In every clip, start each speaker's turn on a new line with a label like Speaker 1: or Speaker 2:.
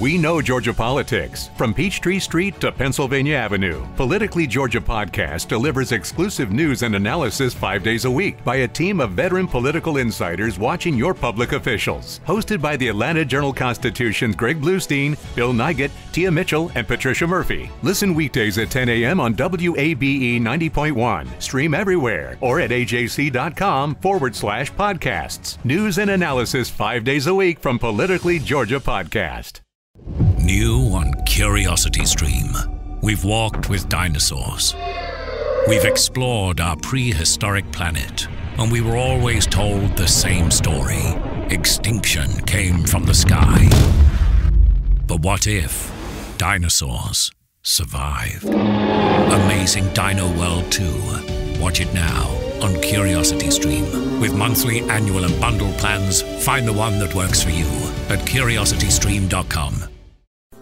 Speaker 1: We know Georgia politics from Peachtree Street to Pennsylvania Avenue. Politically Georgia podcast delivers exclusive news and analysis five days a week by a team of veteran political insiders watching your public officials. Hosted by the Atlanta Journal Constitution's Greg Bluestein, Bill Nigat, Tia Mitchell, and Patricia Murphy. Listen weekdays at 10 a.m. on WABE 90.1. Stream everywhere or at ajc.com forward slash podcasts. News and analysis five days a week from Politically Georgia podcast. New on Curiosity Stream, we've walked with dinosaurs. We've explored our prehistoric planet, and we were always told the same story. Extinction came from the sky. But what if dinosaurs survived? Amazing Dino World 2. Watch it now on Curiosity Stream. With monthly, annual, and bundle plans, find the one that works for you at curiositystream.com.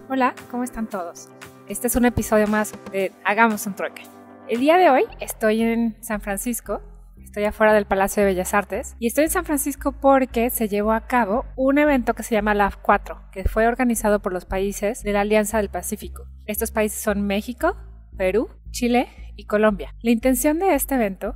Speaker 2: Hola, ¿cómo están todos? Este es un episodio más de Hagamos un trueque. El día de hoy estoy en San Francisco, estoy afuera del Palacio de Bellas Artes y estoy en San Francisco porque se llevó a cabo un evento que se llama lav 4, que fue organizado por los países de la Alianza del Pacífico. Estos países son México, Perú, Chile y Colombia. La intención de este evento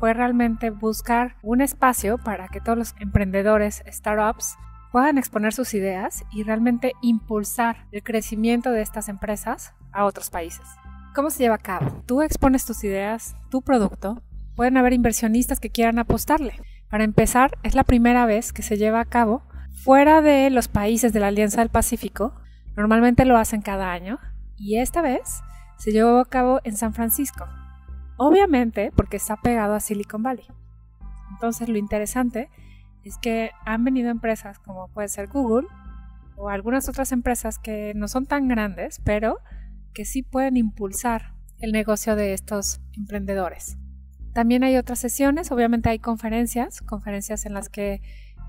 Speaker 2: fue realmente buscar un espacio para que todos los emprendedores, startups, puedan exponer sus ideas y realmente impulsar el crecimiento de estas empresas a otros países. ¿Cómo se lleva a cabo? Tú expones tus ideas, tu producto, pueden haber inversionistas que quieran apostarle. Para empezar, es la primera vez que se lleva a cabo fuera de los países de la Alianza del Pacífico. Normalmente lo hacen cada año y esta vez se llevó a cabo en San Francisco. Obviamente porque está pegado a Silicon Valley. Entonces lo interesante es que han venido empresas como puede ser Google o algunas otras empresas que no son tan grandes, pero que sí pueden impulsar el negocio de estos emprendedores. También hay otras sesiones, obviamente hay conferencias, conferencias en las que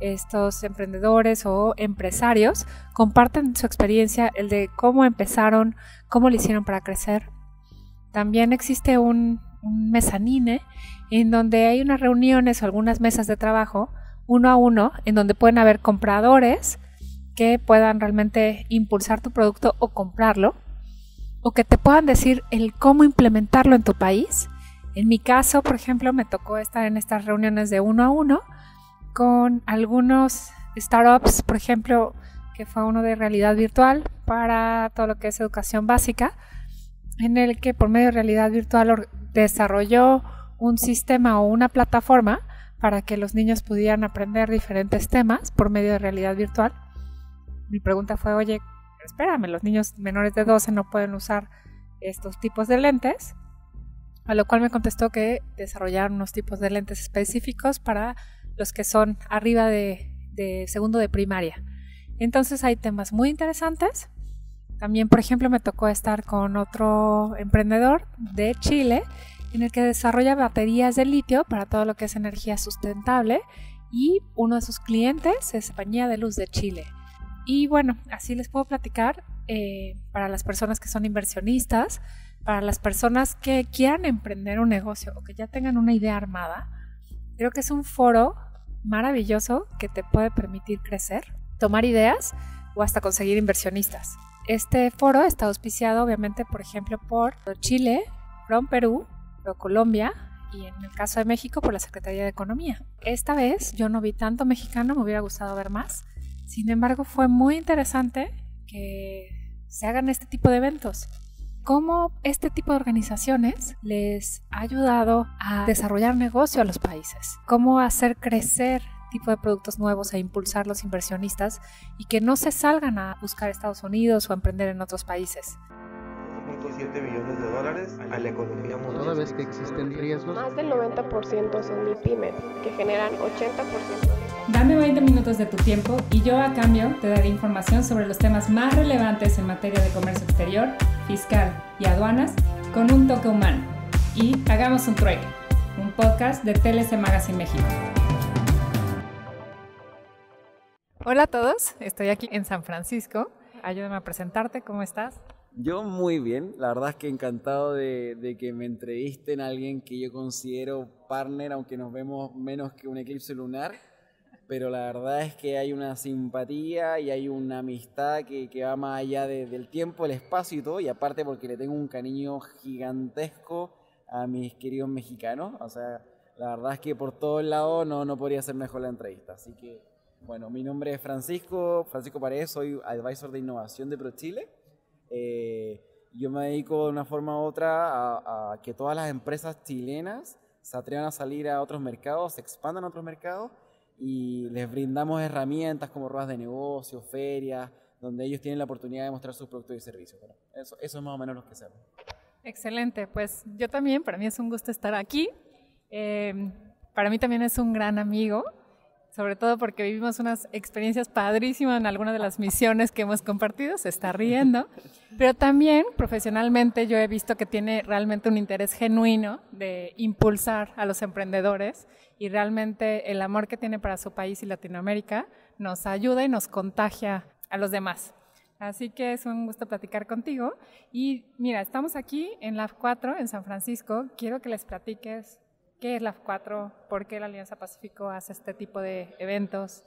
Speaker 2: estos emprendedores o empresarios comparten su experiencia, el de cómo empezaron, cómo lo hicieron para crecer. También existe un, un mezanine en donde hay unas reuniones o algunas mesas de trabajo uno a uno en donde pueden haber compradores que puedan realmente impulsar tu producto o comprarlo o que te puedan decir el cómo implementarlo en tu país. En mi caso, por ejemplo, me tocó estar en estas reuniones de uno a uno con algunos startups, por ejemplo, que fue uno de realidad virtual para todo lo que es educación básica, en el que por medio de realidad virtual desarrolló un sistema o una plataforma para que los niños pudieran aprender diferentes temas por medio de realidad virtual. Mi pregunta fue, oye, espérame, los niños menores de 12 no pueden usar estos tipos de lentes, a lo cual me contestó que desarrollaron unos tipos de lentes específicos para los que son arriba de, de segundo de primaria. Entonces hay temas muy interesantes. También, por ejemplo, me tocó estar con otro emprendedor de Chile en el que desarrolla baterías de litio para todo lo que es energía sustentable y uno de sus clientes es España de Luz de Chile. Y bueno, así les puedo platicar eh, para las personas que son inversionistas, para las personas que quieran emprender un negocio o que ya tengan una idea armada. Creo que es un foro maravilloso que te puede permitir crecer, tomar ideas o hasta conseguir inversionistas. Este foro está auspiciado obviamente, por ejemplo, por Chile, From Perú, Colombia, y en el caso de México por la Secretaría de Economía. Esta vez yo no vi tanto mexicano, me hubiera gustado ver más. Sin embargo, fue muy interesante que se hagan este tipo de eventos. Cómo este tipo de organizaciones les ha ayudado a desarrollar negocio a los países, cómo hacer crecer tipo de productos nuevos e impulsar los inversionistas y que no se salgan a buscar Estados Unidos o a emprender en otros países.
Speaker 3: 1.7 millones de dólares a la economía mundial. Toda vez que existen riesgos,
Speaker 2: más del 90% son mipymes, que generan 80%. Dame 20 minutos de tu tiempo y yo a cambio te daré información sobre los temas más relevantes en materia de comercio exterior, fiscal y aduanas con un toque humano. Y Hagamos un trueque, un podcast de TLC Magazine México. Hola a todos, estoy aquí en San Francisco. Ayúdame a presentarte, ¿cómo estás?
Speaker 3: Yo muy bien, la verdad es que encantado de, que me entrevisten a alguien que yo considero partner, aunque nos vemos menos que un eclipse lunar, pero la verdad es que hay una simpatía y hay una amistad que, va más allá del tiempo, el espacio y todo, y aparte porque le tengo un cariño gigantesco a mis queridos mexicanos, o sea, la verdad es que por todos lados no, no podría ser mejor la entrevista, así que bueno, mi nombre es Francisco, Francisco Paredes, soy advisor de innovación de ProChile. Eh, yo me dedico de una forma u otra a, que todas las empresas chilenas se atrevan a salir a otros mercados, se expandan a otros mercados y les brindamos herramientas como ruedas de negocio, ferias, donde ellos tienen la oportunidad de mostrar sus productos y servicios. eso, es más o menos lo que hacemos.
Speaker 2: Excelente, pues yo también, para mí es un gusto estar aquí. Eh, para mí también es un gran amigo sobre todo porque vivimos unas experiencias padrísimas en algunas de las misiones que hemos compartido, se está riendo, pero también profesionalmente yo he visto que tiene realmente un interés genuino de impulsar a los emprendedores y realmente el amor que tiene para su país y Latinoamérica nos ayuda y nos contagia a los demás. Así que es un gusto platicar contigo. Y mira, estamos aquí en la 4 en San Francisco. Quiero que les platiques ¿Qué es LAF 4? ¿Por qué la Alianza Pacífico hace este tipo de eventos?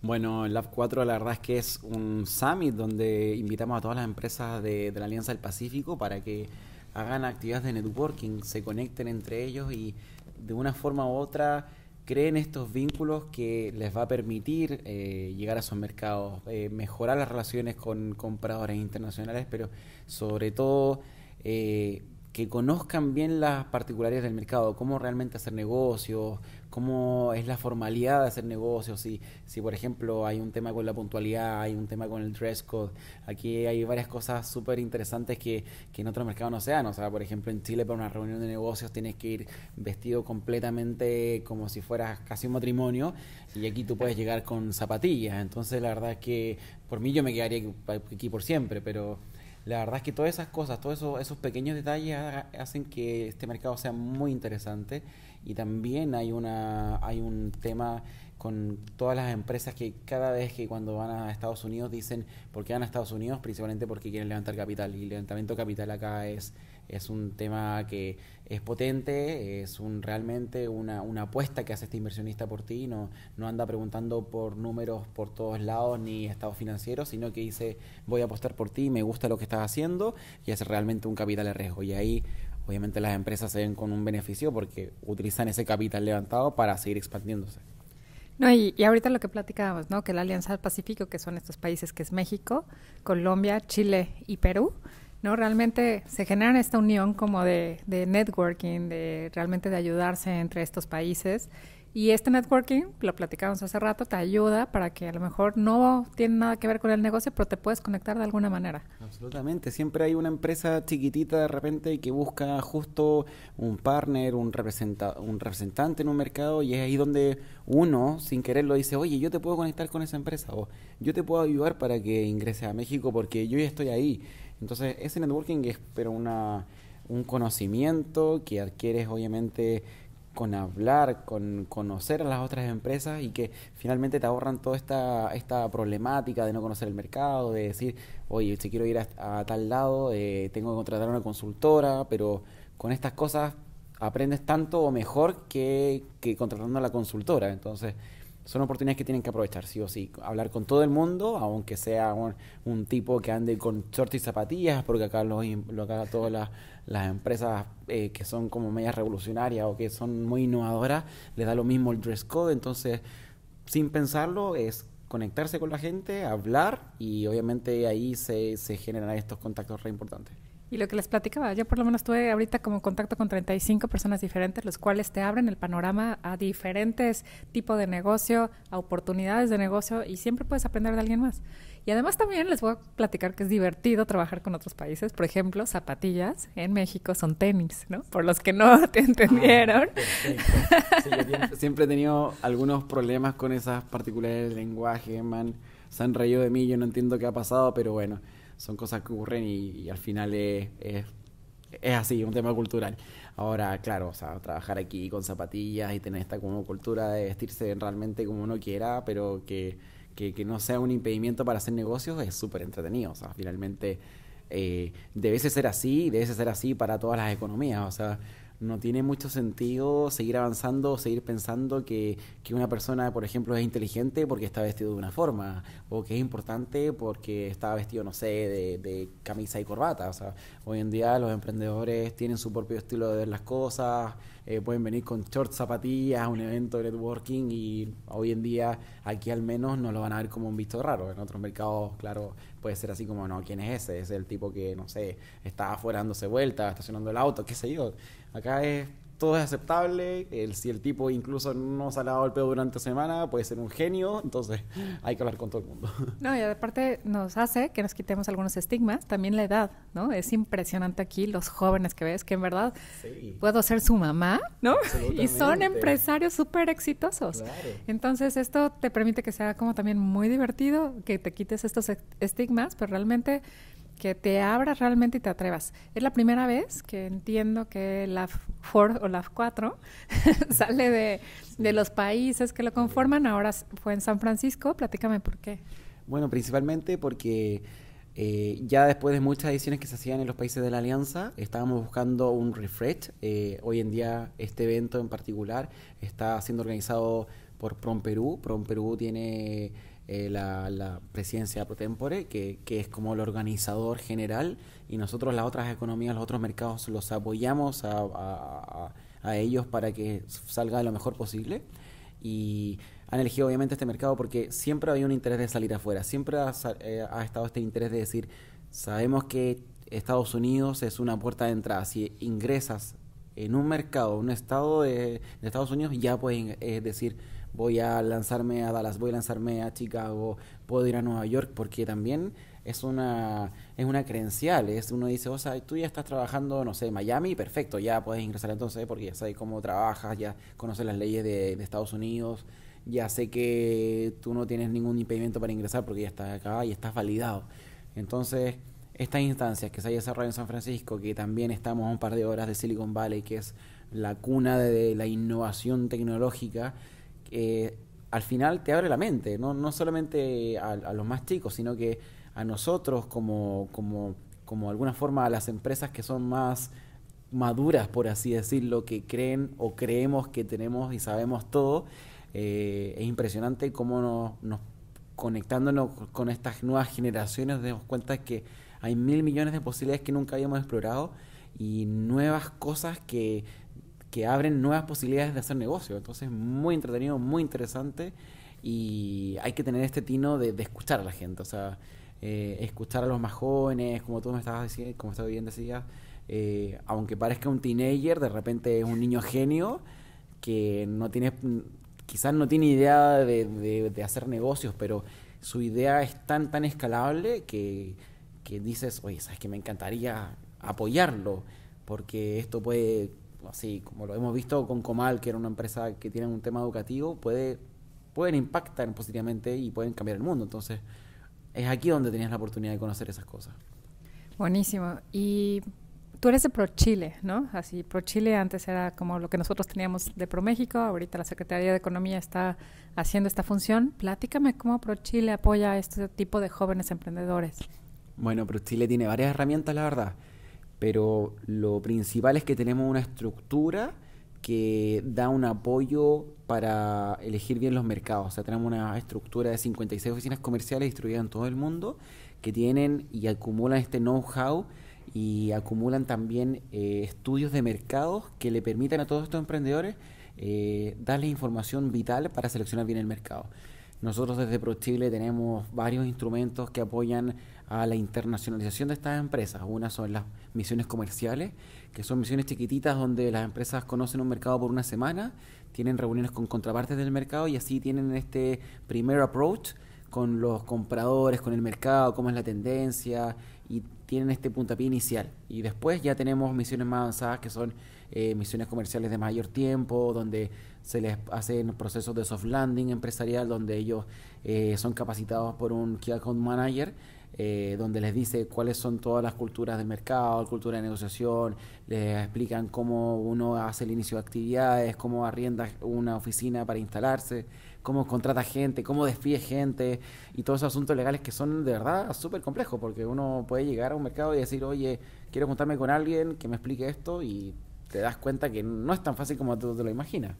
Speaker 3: Bueno, LAF 4 la verdad es que es un summit donde invitamos a todas las empresas de, la Alianza del Pacífico para que hagan actividades de networking, se conecten entre ellos y de una forma u otra creen estos vínculos que les va a permitir eh, llegar a sus mercados, eh, mejorar las relaciones con compradores internacionales, pero sobre todo eh, que conozcan bien las particularidades del mercado, cómo realmente hacer negocios, cómo es la formalidad de hacer negocios, si, si por ejemplo hay un tema con la puntualidad, hay un tema con el dress code, aquí hay varias cosas súper interesantes que, que, en otros mercados no se dan, o sea, por ejemplo en Chile para una reunión de negocios tienes que ir vestido completamente como si fueras casi un matrimonio y aquí tú puedes llegar con zapatillas, entonces la verdad es que por mí yo me quedaría aquí por siempre, pero la verdad es que todas esas cosas, todos esos, esos pequeños detalles hacen que este mercado sea muy interesante y también hay, una, hay un tema con todas las empresas que cada vez que cuando van a Estados Unidos dicen, ¿por qué van a Estados Unidos? Principalmente porque quieren levantar capital y levantamiento de capital acá es es un tema que es potente, es un realmente una, apuesta que hace este inversionista por ti, no, no anda preguntando por números por todos lados ni estados financieros, sino que dice voy a apostar por ti, me gusta lo que estás haciendo y es realmente un capital de riesgo. Y ahí obviamente las empresas se ven con un beneficio porque utilizan ese capital levantado para seguir expandiéndose.
Speaker 2: y, ahorita lo que platicábamos, Que la Alianza del Pacífico, que son estos países que es México, Colombia, Chile y Perú, no, realmente se genera esta unión como de, networking, de realmente de ayudarse entre estos países. Y este networking, lo platicamos hace rato, te ayuda para que a lo mejor no tiene nada que ver con el negocio, pero te puedes conectar de alguna manera.
Speaker 3: Absolutamente. Siempre hay una empresa chiquitita de repente que busca justo un partner, un, representa un representante en un mercado y es ahí donde uno, sin querer, lo dice, oye, yo te puedo conectar con esa empresa o yo te puedo ayudar para que ingrese a México porque yo ya estoy ahí. Entonces, ese networking es pero una, un conocimiento que adquieres obviamente con hablar, con conocer a las otras empresas y que finalmente te ahorran toda esta, esta problemática de no conocer el mercado, de decir, oye, si quiero ir a, tal lado, eh, tengo que contratar a una consultora, pero con estas cosas aprendes tanto o mejor que, que contratando a la consultora. Entonces, son oportunidades que tienen que aprovechar, sí o sí. Hablar con todo el mundo, aunque sea un, tipo que ande con shorts y zapatillas, porque acá, lo acá todas las, las empresas eh, que son como medias revolucionarias o que son muy innovadoras, les da lo mismo el dress code. Entonces, sin pensarlo, es conectarse con la gente, hablar y obviamente ahí se, se generan estos contactos re importantes.
Speaker 2: Y lo que les platicaba, yo por lo menos tuve ahorita como contacto con 35 personas diferentes, los cuales te abren el panorama a diferentes tipos de negocio, a oportunidades de negocio y siempre puedes aprender de alguien más. Y además también les voy a platicar que es divertido trabajar con otros países. Por ejemplo, zapatillas en México son tenis, ¿no? Por los que no te entendieron.
Speaker 3: Ah, siempre he tenido algunos problemas con esas particulares del lenguaje, man. Se han reído de mí, yo no entiendo qué ha pasado, pero bueno son cosas que ocurren y, al final es, es, así, un tema cultural. Ahora, claro, o sea, trabajar aquí con zapatillas y tener esta como cultura de vestirse realmente como uno quiera, pero que, que, no sea un impedimento para hacer negocios es súper entretenido. O sea, finalmente eh, debe ser así, debe ser así para todas las economías. O sea, no tiene mucho sentido seguir avanzando, seguir pensando que, que, una persona, por ejemplo, es inteligente porque está vestido de una forma, o que es importante porque está vestido, no sé, de, camisa y corbata. O sea, hoy en día los emprendedores tienen su propio estilo de ver las cosas, eh, pueden venir con shorts, zapatillas, a un evento de networking, y hoy en día aquí al menos no lo van a ver como un visto raro. En otros mercados, claro, puede ser así como, no, ¿quién es ese? Es el tipo que, no sé, está afuera dándose vuelta, estacionando el auto, qué sé yo. Acá es todo es aceptable. El, si el tipo incluso no se ha lavado el pedo durante semana, puede ser un genio. Entonces, hay que hablar con todo el mundo.
Speaker 2: No, y aparte nos hace que nos quitemos algunos estigmas. También la edad, ¿no? Es impresionante aquí los jóvenes que ves, que en verdad puedo ser su mamá, ¿no? Y son empresarios súper exitosos. Entonces, esto te permite que sea como también muy divertido, que te quites estos estigmas, pero realmente que te abras realmente y te atrevas. Es la primera vez que entiendo que la four o la 4 sale de, los países que lo conforman. Ahora fue en San Francisco. Platícame por qué.
Speaker 3: Bueno, principalmente porque eh, ya después de muchas ediciones que se hacían en los países de la Alianza, estábamos buscando un refresh. Eh, hoy en día este evento en particular está siendo organizado por Prom Perú. Prom Perú tiene eh, la, presidencia pro tempore, que, que, es como el organizador general, y nosotros las otras economías, los otros mercados, los apoyamos a, a, ellos para que salga lo mejor posible. Y han elegido obviamente este mercado porque siempre hay un interés de salir afuera, siempre eh, ha, estado este interés de decir, sabemos que Estados Unidos es una puerta de entrada, si ingresas en un mercado, un estado de, Estados Unidos, ya puedes eh, decir, voy a lanzarme a Dallas, voy a lanzarme a Chicago, puedo ir a Nueva York, porque también es una, es una credencial. Es, uno dice, o sea, tú ya estás trabajando, no sé, Miami, perfecto, ya puedes ingresar entonces porque ya sabes cómo trabajas, ya conoces las leyes de, Estados Unidos, ya sé que tú no tienes ningún impedimento para ingresar porque ya estás acá y estás validado. Entonces, estas instancias que se haya desarrollado en San Francisco, que también estamos a un par de horas de Silicon Valley, que es la cuna de la innovación tecnológica, al final te abre la mente, no, solamente a, los más chicos, sino que a nosotros como, como, de alguna forma a las empresas que son más maduras, por así decirlo, que creen o creemos que tenemos y sabemos todo. Eh, es impresionante cómo nos, conectándonos con estas nuevas generaciones nos damos cuenta que hay mil millones de posibilidades que nunca habíamos explorado y nuevas cosas que que abren nuevas posibilidades de hacer negocio. Entonces, muy entretenido, muy interesante y hay que tener este tino de, escuchar a la gente, o sea, eh, escuchar a los más jóvenes, como tú me estabas diciendo, como estaba bien decías, eh, aunque parezca un teenager, de repente es un niño genio que no tiene, quizás no tiene idea de, hacer negocios, pero su idea es tan, tan escalable que, que dices, oye, sabes que me encantaría apoyarlo, porque esto puede así como lo hemos visto con Comal, que era una empresa que tiene un tema educativo, puede, pueden impactar positivamente y pueden cambiar el mundo. Entonces, es aquí donde tenías la oportunidad de conocer esas cosas.
Speaker 2: Buenísimo. Y tú eres de ProChile, ¿no? Así, ProChile antes era como lo que nosotros teníamos de ProMéxico, ahorita la Secretaría de Economía está haciendo esta función. Platícame cómo ProChile apoya a este tipo de jóvenes emprendedores.
Speaker 3: Bueno, ProChile tiene varias herramientas, la verdad pero lo principal es que tenemos una estructura que da un apoyo para elegir bien los mercados. O sea, tenemos una estructura de 56 oficinas comerciales distribuidas en todo el mundo que tienen y acumulan este know-how y acumulan también eh, estudios de mercados que le permitan a todos estos emprendedores eh, darles información vital para seleccionar bien el mercado. Nosotros desde ProChile tenemos varios instrumentos que apoyan a la internacionalización de estas empresas. Una son las misiones comerciales, que son misiones chiquititas donde las empresas conocen un mercado por una semana, tienen reuniones con contrapartes del mercado y así tienen este primer approach con los compradores, con el mercado, cómo es la tendencia y tienen este puntapié inicial. Y después ya tenemos misiones más avanzadas que son eh, misiones comerciales de mayor tiempo, donde se les hacen procesos de soft landing empresarial, donde ellos eh, son capacitados por un key account manager eh, donde les dice cuáles son todas las culturas de mercado, cultura de negociación, les explican cómo uno hace el inicio de actividades, cómo arrienda una oficina para instalarse, cómo contrata gente, cómo despide gente y todos esos asuntos legales que son de verdad súper complejos porque uno puede llegar a un mercado y decir, oye, quiero juntarme con alguien que me explique esto y te das cuenta que no es tan fácil como tú te lo imaginas.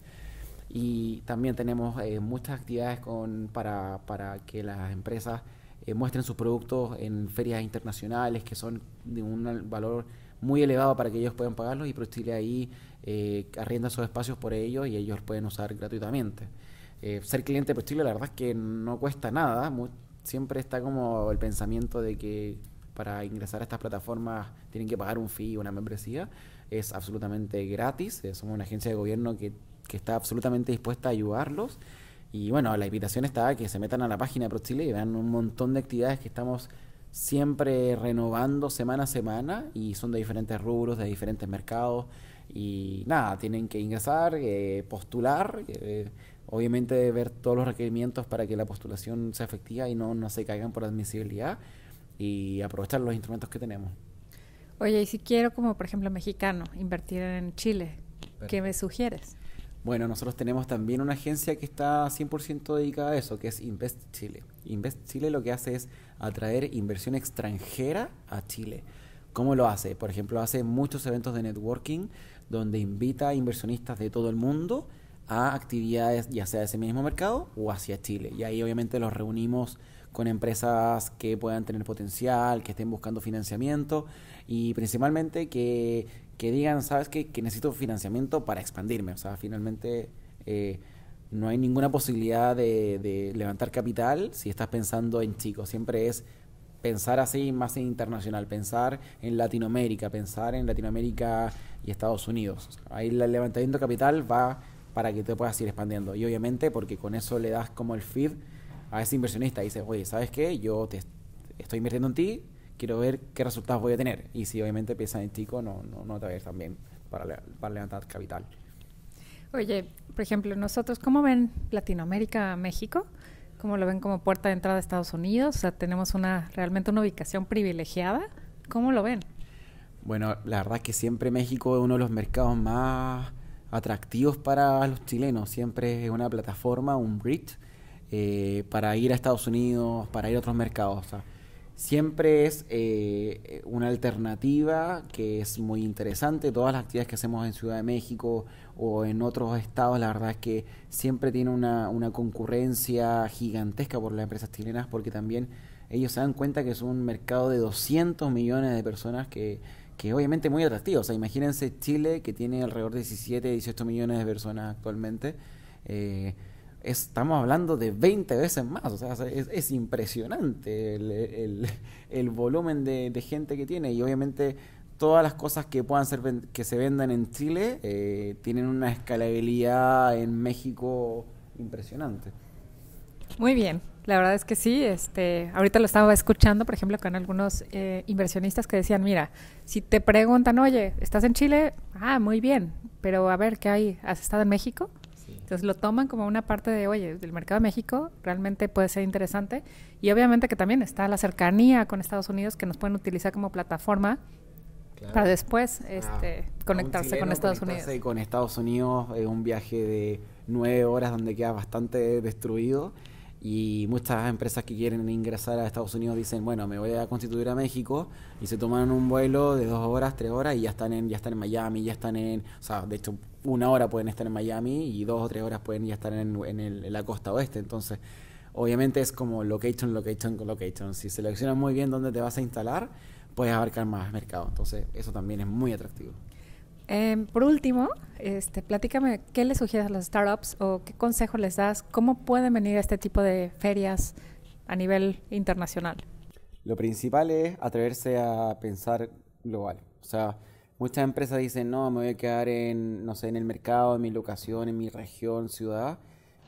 Speaker 3: Y también tenemos eh, muchas actividades con, para, para que las empresas eh, muestren sus productos en ferias internacionales que son de un valor muy elevado para que ellos puedan pagarlos y ProChile ahí eh, arrienda sus espacios por ellos y ellos pueden usar gratuitamente. Eh, ser cliente de ProChile la verdad es que no cuesta nada, siempre está como el pensamiento de que para ingresar a estas plataformas tienen que pagar un fee, una membresía, es absolutamente gratis, eh, somos una agencia de gobierno que, que está absolutamente dispuesta a ayudarlos y bueno, la invitación está que se metan a la página de ProChile y vean un montón de actividades que estamos siempre renovando semana a semana y son de diferentes rubros, de diferentes mercados. Y nada, tienen que ingresar, eh, postular, eh, obviamente ver todos los requerimientos para que la postulación sea efectiva y no, no se caigan por admisibilidad y aprovechar los instrumentos que tenemos.
Speaker 2: Oye, y si quiero, como por ejemplo mexicano, invertir en Chile, ¿qué me sugieres?
Speaker 3: Bueno, nosotros tenemos también una agencia que está 100% dedicada a eso, que es Invest Chile. Invest Chile lo que hace es atraer inversión extranjera a Chile. ¿Cómo lo hace? Por ejemplo, hace muchos eventos de networking donde invita a inversionistas de todo el mundo a actividades ya sea de ese mismo mercado o hacia Chile. Y ahí obviamente los reunimos con empresas que puedan tener potencial, que estén buscando financiamiento y principalmente que, digan, sabes qué? que necesito financiamiento para expandirme. O sea, finalmente eh, no hay ninguna posibilidad de, de levantar capital si estás pensando en chicos. Siempre es pensar así más en internacional, pensar en Latinoamérica, pensar en Latinoamérica y Estados Unidos. Ahí el levantamiento de capital va para que te puedas ir expandiendo. Y obviamente porque con eso le das como el feed a ese inversionista y dice, oye, ¿sabes qué? Yo te estoy invirtiendo en ti, quiero ver qué resultados voy a tener. Y si obviamente piensan en Chico, no, no, no te va a ir bien para, para levantar capital.
Speaker 2: Oye, por ejemplo, nosotros, ¿cómo ven Latinoamérica, México? ¿Cómo lo ven como puerta de entrada a Estados Unidos? O sea, tenemos una realmente una ubicación privilegiada. ¿Cómo lo ven?
Speaker 3: Bueno, la verdad es que siempre México es uno de los mercados más atractivos para los chilenos. Siempre es una plataforma, un bridge, eh, para ir a Estados Unidos, para ir a otros mercados. siempre es eh, una alternativa que es muy interesante. Todas las actividades que hacemos en Ciudad de México o en otros estados, la verdad es que siempre tiene una, concurrencia gigantesca por las empresas chilenas porque también ellos se dan cuenta que es un mercado de 200 millones de personas que, que obviamente muy atractivo. O sea, imagínense Chile que tiene alrededor de 17, 18 millones de personas actualmente. Eh, estamos hablando de 20 veces más. O sea, es, impresionante el, volumen de, gente que tiene. Y obviamente todas las cosas que puedan ser que se vendan en Chile eh, tienen una escalabilidad en México impresionante.
Speaker 2: Muy bien. La verdad es que sí, este, ahorita lo estaba escuchando, por ejemplo, con algunos eh, inversionistas que decían, mira, si te preguntan, oye, ¿estás en Chile? Ah, muy bien, pero a ver, ¿qué hay? ¿Has estado en México? Entonces lo toman como una parte de, oye, del mercado de México realmente puede ser interesante y obviamente que también está la cercanía con Estados Unidos que nos pueden utilizar como plataforma para después ah, este, conectarse con Estados Unidos.
Speaker 3: Con Estados Unidos, es eh, un viaje de nueve horas donde queda bastante destruido y muchas empresas que quieren ingresar a Estados Unidos dicen, bueno, me voy a constituir a México y se toman un vuelo de dos horas, tres horas y ya están en, ya están en Miami, ya están en, o sea, de hecho una hora pueden estar en Miami y dos o tres horas pueden ya estar en, en la costa oeste. Entonces, obviamente es como location, location, location. Si seleccionas muy bien dónde te vas a instalar, puedes abarcar más mercado. Entonces, eso también es muy atractivo.
Speaker 2: Em, por último, este, platícame qué le sugieres a las startups o qué consejo les das, cómo pueden venir a este tipo de ferias a nivel internacional.
Speaker 3: Lo principal es atreverse a pensar global. O sea, muchas empresas dicen, no, me voy a quedar en, no sé, en el mercado, en mi locación, en mi región, ciudad.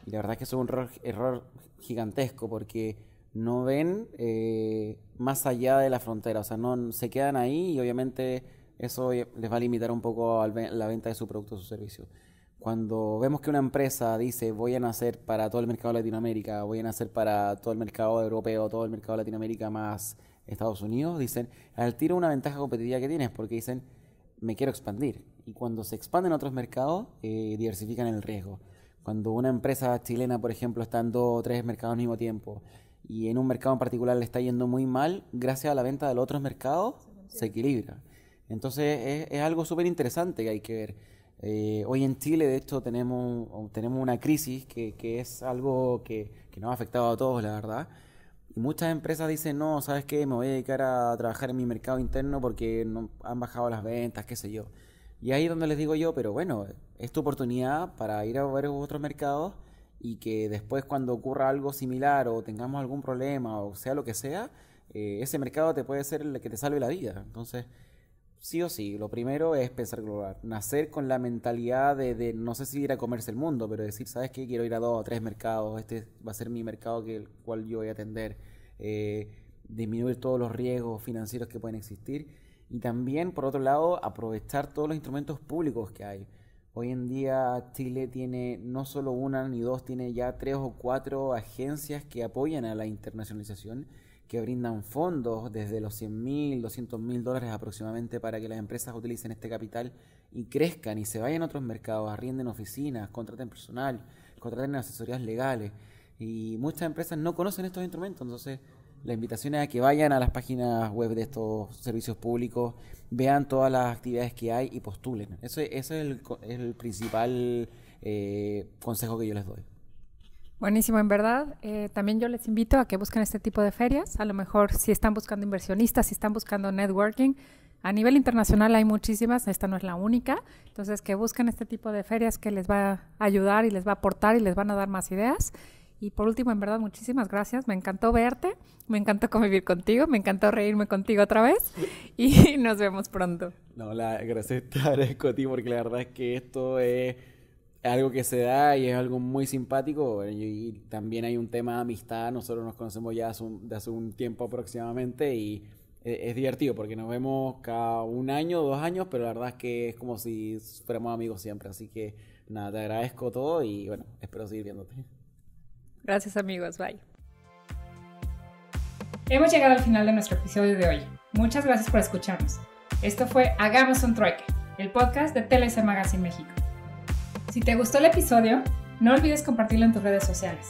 Speaker 3: Y la verdad es que es un error, gigantesco porque no ven eh, más allá de la frontera. O sea, no se quedan ahí y obviamente eso les va a limitar un poco la venta de su producto o su servicio. Cuando vemos que una empresa dice voy a nacer para todo el mercado de Latinoamérica, voy a nacer para todo el mercado europeo, todo el mercado de Latinoamérica más Estados Unidos, dicen, al tiro una ventaja competitiva que tienes porque dicen, me quiero expandir. Y cuando se expanden a otros mercados, eh, diversifican el riesgo. Cuando una empresa chilena, por ejemplo, está en dos o tres mercados al mismo tiempo y en un mercado en particular le está yendo muy mal, gracias a la venta de los otros mercados se equilibra. Entonces es, algo súper interesante que hay que ver. Eh, hoy en Chile, de hecho, tenemos, tenemos una crisis que, que es algo que, que, nos ha afectado a todos, la verdad. Y muchas empresas dicen, no, ¿sabes qué? Me voy a dedicar a trabajar en mi mercado interno porque no, han bajado las ventas, qué sé yo. Y ahí es donde les digo yo, pero bueno, es tu oportunidad para ir a ver otros mercados y que después cuando ocurra algo similar o tengamos algún problema o sea lo que sea, eh, ese mercado te puede ser el que te salve la vida. Entonces, sí o sí, lo primero es pensar global. Nacer con la mentalidad de, no sé si ir a comerse el mundo, pero decir, ¿sabes qué? Quiero ir a dos o tres mercados, este va a ser mi mercado que, el cual yo voy a atender. Eh, disminuir todos los riesgos financieros que pueden existir. Y también, por otro lado, aprovechar todos los instrumentos públicos que hay. Hoy en día Chile tiene no solo una ni dos, tiene ya tres o cuatro agencias que apoyan a la internacionalización que brindan fondos desde los 100 mil, 200 mil dólares aproximadamente para que las empresas utilicen este capital y crezcan y se vayan a otros mercados, arrienden oficinas, contraten personal, contraten asesorías legales. Y muchas empresas no conocen estos instrumentos, entonces la invitación es a que vayan a las páginas web de estos servicios públicos, vean todas las actividades que hay y postulen. Ese, es el, principal eh, consejo que yo les doy.
Speaker 2: Buenísimo, en verdad. Eh, también yo les invito a que busquen este tipo de ferias. A lo mejor si están buscando inversionistas, si están buscando networking, a nivel internacional hay muchísimas, esta no es la única. Entonces, que busquen este tipo de ferias que les va a ayudar y les va a aportar y les van a dar más ideas. Y por último, en verdad, muchísimas gracias. Me encantó verte, me encantó convivir contigo, me encantó reírme contigo otra vez y nos vemos pronto.
Speaker 3: No, la, gracias, te agradezco a porque la verdad es que esto es algo que se da y es algo muy simpático. Y, también hay un tema de amistad. Nosotros nos conocemos ya hace un, de hace un tiempo aproximadamente y e, es, divertido porque nos vemos cada un año, dos años, pero la verdad es que es como si fuéramos amigos siempre. Así que nada, te agradezco todo y bueno, espero seguir viéndote. Gracias
Speaker 2: amigos, bye. Hemos llegado al final de nuestro episodio de hoy. Muchas gracias por escucharnos. Esto fue Hagamos un trueque, el podcast de TLC Magazine México. Si te gustó el episodio, no olvides compartirlo en tus redes sociales.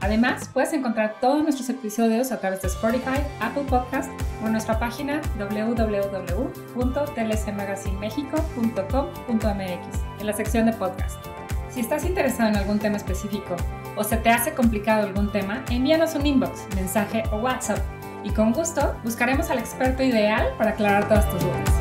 Speaker 2: Además, puedes encontrar todos nuestros episodios a través de Spotify, Apple Podcasts o nuestra página www.tlcmagazinemexico.com.mx en la sección de podcast. Si estás interesado en algún tema específico o se te hace complicado algún tema, envíanos un inbox, mensaje o WhatsApp y con gusto buscaremos al experto ideal para aclarar todas tus dudas.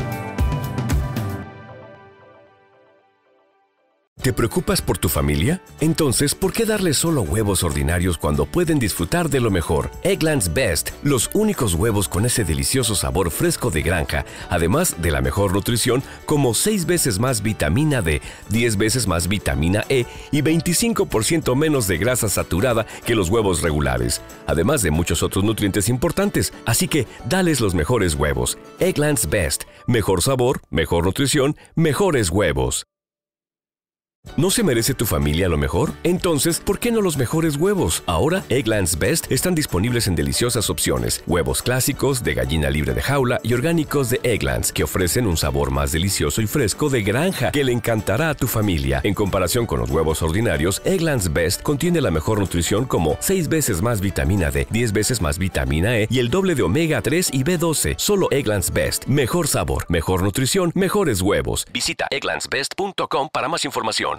Speaker 1: ¿Te preocupas por tu familia? Entonces, ¿por qué darles solo huevos ordinarios cuando pueden disfrutar de lo mejor? Eggland's Best, los únicos huevos con ese delicioso sabor fresco de granja, además de la mejor nutrición, como 6 veces más vitamina D, 10 veces más vitamina E y 25% menos de grasa saturada que los huevos regulares, además de muchos otros nutrientes importantes. Así que, dales los mejores huevos. Eggland's Best, mejor sabor, mejor nutrición, mejores huevos. ¿No se merece tu familia lo mejor? Entonces, ¿por qué no los mejores huevos? Ahora, Egglands Best están disponibles en deliciosas opciones. Huevos clásicos, de gallina libre de jaula y orgánicos de Egglands, que ofrecen un sabor más delicioso y fresco de granja que le encantará a tu familia. En comparación con los huevos ordinarios, Egglands Best contiene la mejor nutrición como 6 veces más vitamina D, 10 veces más vitamina E y el doble de omega 3 y B12. Solo Egglands Best. Mejor sabor, mejor nutrición, mejores huevos. Visita egglandsbest.com para más información.